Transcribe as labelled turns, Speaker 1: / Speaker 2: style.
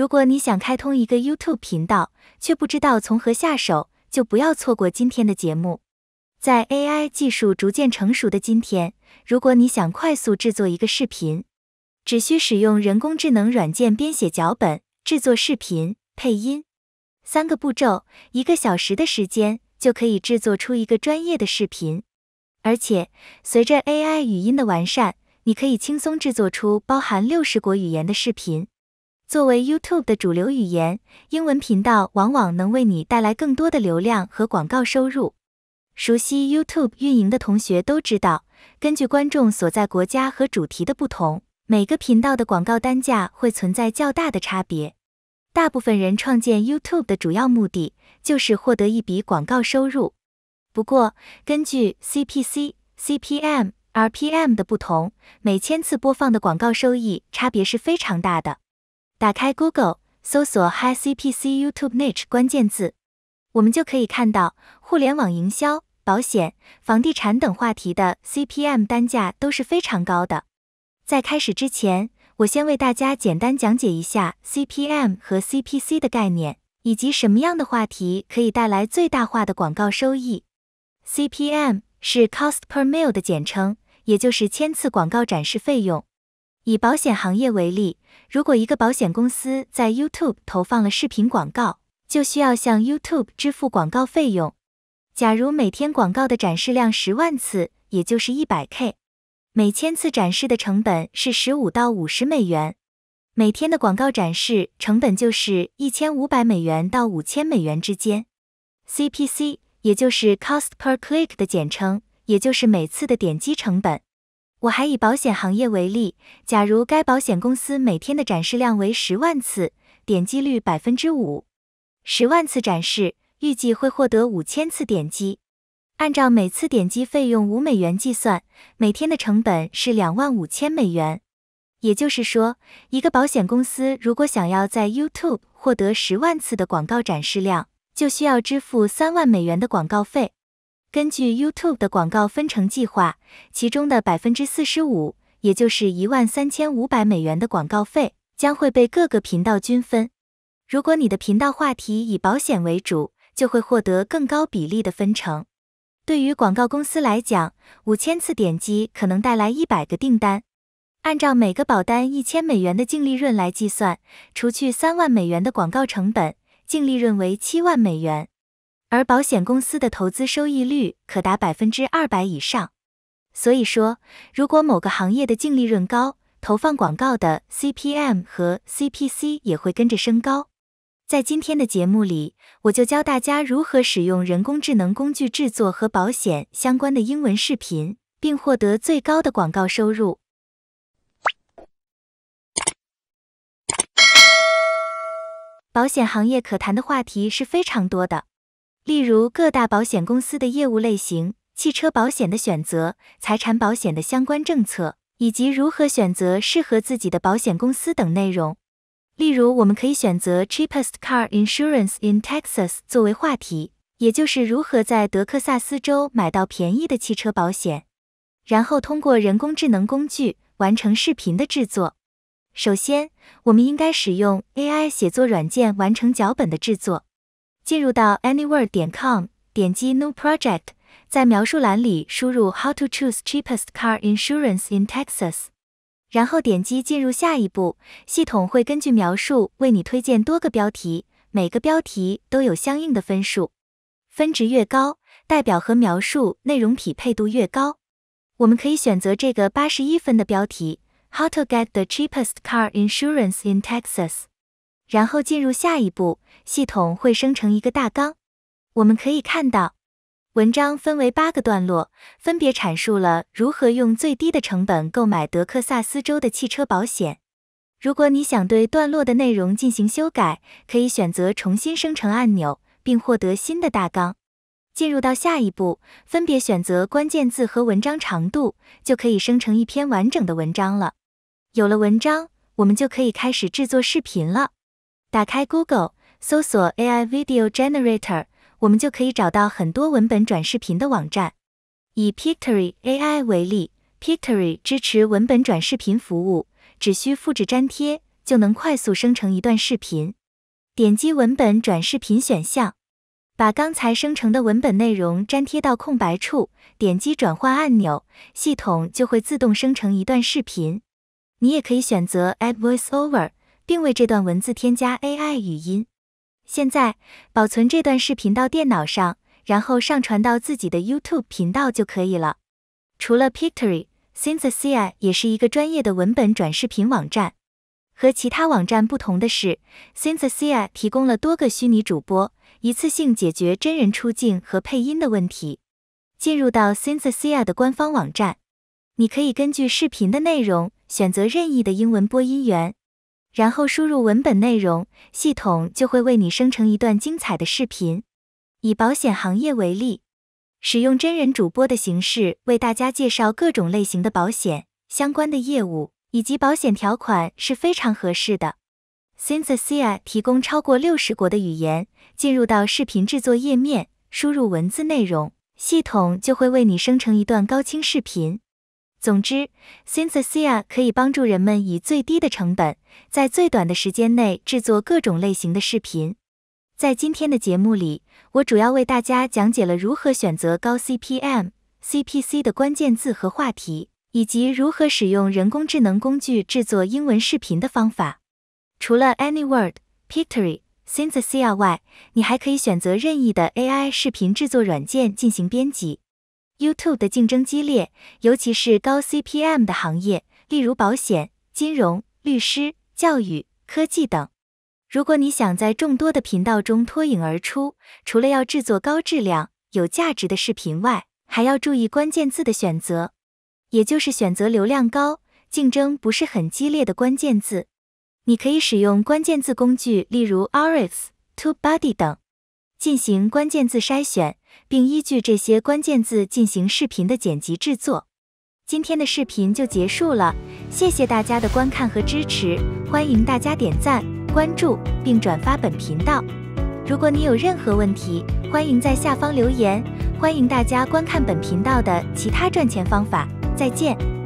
Speaker 1: 如果你想开通一个 YouTube 频道，却不知道从何下手，就不要错过今天的节目。在 AI 技术逐渐成熟的今天，如果你想快速制作一个视频，只需使用人工智能软件编写脚本、制作视频、配音，三个步骤，一个小时的时间就可以制作出一个专业的视频。而且，随着 AI 语音的完善，你可以轻松制作出包含六十国语言的视频。作为 YouTube 的主流语言，英文频道往往能为你带来更多的流量和广告收入。熟悉 YouTube 运营的同学都知道，根据观众所在国家和主题的不同，每个频道的广告单价会存在较大的差别。大部分人创建 YouTube 的主要目的就是获得一笔广告收入。不过，根据 CPC、CPM、RPM 的不同，每千次播放的广告收益差别是非常大的。打开 Google 搜索 High CPC YouTube niche 关键字，我们就可以看到互联网营销、保险、房地产等话题的 CPM 单价都是非常高的。在开始之前，我先为大家简单讲解一下 CPM 和 CPC 的概念，以及什么样的话题可以带来最大化的广告收益。CPM 是 Cost per m i l 的简称，也就是千次广告展示费用。以保险行业为例，如果一个保险公司在 YouTube 投放了视频广告，就需要向 YouTube 支付广告费用。假如每天广告的展示量十万次，也就是一百 K，每千次展示的成本是十五到五十美元，每天的广告展示成本就是一千五百美元到五千美元之间。CPC 也就是 Cost per Click 的简称，也就是每次的点击成本。我还以保险行业为例，假如该保险公司每天的展示量为十万次，点击率百分之五，十万次展示预计会获得五千次点击。按照每次点击费用五美元计算，每天的成本是两万五千美元。也就是说，一个保险公司如果想要在 YouTube 获得十万次的广告展示量，就需要支付三万美元的广告费。根据 YouTube 的广告分成计划，其中的百分之四十五，也就是一万三千五百美元的广告费，将会被各个频道均分。如果你的频道话题以保险为主，就会获得更高比例的分成。对于广告公司来讲，五千次点击可能带来一百个订单。按照每个保单一千美元的净利润来计算，除去三万美元的广告成本，净利润为七万美元。而保险公司的投资收益率可达百分之二百以上，所以说，如果某个行业的净利润高，投放广告的 CPM 和 CPC 也会跟着升高。在今天的节目里，我就教大家如何使用人工智能工具制作和保险相关的英文视频，并获得最高的广告收入。保险行业可谈的话题是非常多的。例如各大保险公司的业务类型、汽车保险的选择、财产保险的相关政策，以及如何选择适合自己的保险公司等内容。例如，我们可以选择 Cheapest Car Insurance in Texas 作为话题，也就是如何在德克萨斯州买到便宜的汽车保险。然后通过人工智能工具完成视频的制作。首先，我们应该使用 AI 写作软件完成脚本的制作。进入到 anyword. 点 com，点击 New Project，在描述栏里输入 How to choose cheapest car insurance in Texas，然后点击进入下一步。系统会根据描述为你推荐多个标题，每个标题都有相应的分数，分值越高，代表和描述内容匹配度越高。我们可以选择这个八十一分的标题 How to get the cheapest car insurance in Texas。然后进入下一步，系统会生成一个大纲。我们可以看到，文章分为八个段落，分别阐述了如何用最低的成本购买德克萨斯州的汽车保险。如果你想对段落的内容进行修改，可以选择重新生成按钮，并获得新的大纲。进入到下一步，分别选择关键字和文章长度，就可以生成一篇完整的文章了。有了文章，我们就可以开始制作视频了。打开 Google 搜索 AI video generator，我们就可以找到很多文本转视频的网站。以 Pictory AI 为例，Pictory 支持文本转视频服务，只需复制粘贴，就能快速生成一段视频。点击文本转视频选项，把刚才生成的文本内容粘贴到空白处，点击转换按钮，系统就会自动生成一段视频。你也可以选择 Add voiceover。并为这段文字添加 AI 语音。现在保存这段视频到电脑上，然后上传到自己的 YouTube 频道就可以了。除了 Pictory，Synthesia 也是一个专业的文本转视频网站。和其他网站不同的是，Synthesia 提供了多个虚拟主播，一次性解决真人出镜和配音的问题。进入到 Synthesia 的官方网站，你可以根据视频的内容选择任意的英文播音员。然后输入文本内容，系统就会为你生成一段精彩的视频。以保险行业为例，使用真人主播的形式为大家介绍各种类型的保险相关的业务以及保险条款是非常合适的。Synthesia 提供超过六十国的语言。进入到视频制作页面，输入文字内容，系统就会为你生成一段高清视频。总之，Synthesia 可以帮助人们以最低的成本，在最短的时间内制作各种类型的视频。在今天的节目里，我主要为大家讲解了如何选择高 CPM、CPC 的关键字和话题，以及如何使用人工智能工具制作英文视频的方法。除了 Anyword、Pictory、Synthesia 外，你还可以选择任意的 AI 视频制作软件进行编辑。YouTube 的竞争激烈，尤其是高 CPM 的行业，例如保险、金融、律师、教育、科技等。如果你想在众多的频道中脱颖而出，除了要制作高质量、有价值的视频外，还要注意关键字的选择，也就是选择流量高、竞争不是很激烈的关键字。你可以使用关键字工具，例如 Ahrefs、TubeBuddy 等。进行关键字筛选，并依据这些关键字进行视频的剪辑制作。今天的视频就结束了，谢谢大家的观看和支持，欢迎大家点赞、关注并转发本频道。如果你有任何问题，欢迎在下方留言。欢迎大家观看本频道的其他赚钱方法。再见。